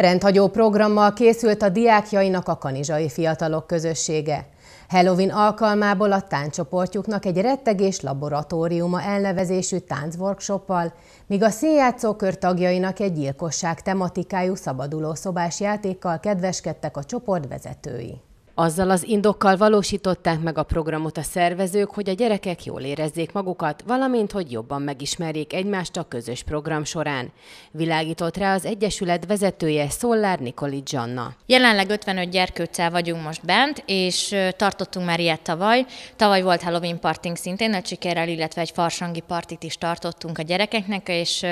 Rendhagyó programmal készült a diákjainak a kanizsai fiatalok közössége. Halloween alkalmából a táncsoportjuknak egy rettegés laboratóriuma elnevezésű táncworkshoppal, míg a színjátszókör tagjainak egy gyilkosság tematikájú szabadulószobás játékkal kedveskedtek a csoport vezetői. Azzal az indokkal valósították meg a programot a szervezők, hogy a gyerekek jól érezzék magukat, valamint, hogy jobban megismerjék egymást a közös program során. Világított rá az Egyesület vezetője Szollár Nikoli Gianna. Jelenleg 55 gyerkőccel vagyunk most bent, és tartottunk már ilyet tavaly. Tavaly volt Halloween parting szintén egy sikerrel, illetve egy farsangi partit is tartottunk a gyerekeknek, és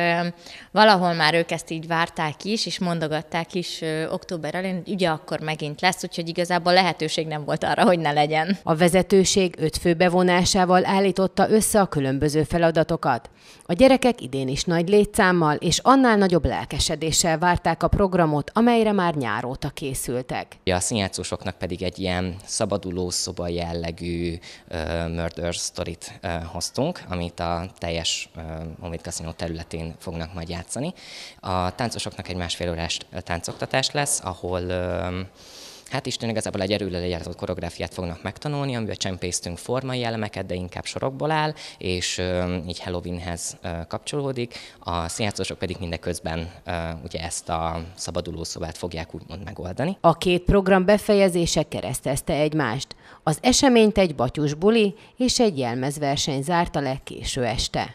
valahol már ők ezt így várták is, és mondogatták is október elén, ugye akkor megint lesz, úgyhogy igazából lehet lehetőség nem volt arra, hogy ne legyen. A vezetőség öt fő bevonásával állította össze a különböző feladatokat. A gyerekek idén is nagy létszámmal és annál nagyobb lelkesedéssel várták a programot, amelyre már nyáróta készültek. A színjátszósoknak pedig egy ilyen szabaduló szoba jellegű uh, murder story-t uh, hoztunk, amit a teljes uh, Omid Casino területén fognak majd játszani. A táncosoknak egy másfél órás táncoktatás lesz, ahol uh, Hát Isten igazából egy erőlel lejáratott koreográfiát fognak megtanulni, amiben csempésztünk formai elemeket, de inkább sorokból áll, és így Halloweenhez kapcsolódik. A színjátszósok pedig mindeközben ugye ezt a szabadulószobát fogják úgymond megoldani. A két program befejezése keresztezte egymást. Az eseményt egy batyus buli és egy jelmezverseny zárta le késő este.